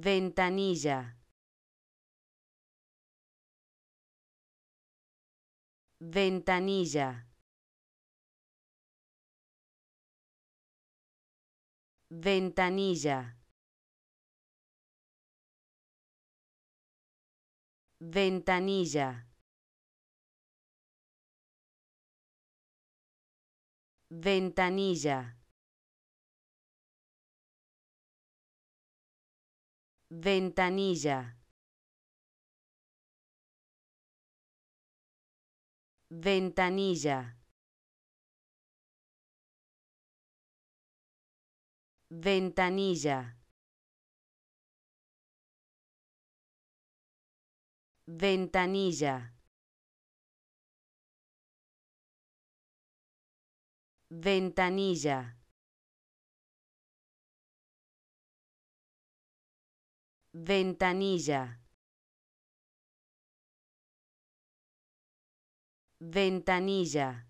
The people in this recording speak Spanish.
ventanilla, ventanilla, ventanilla, ventanilla. ventanilla. ventanilla, ventanilla, ventanilla, ventanilla. ventanilla. ventanilla, ventanilla.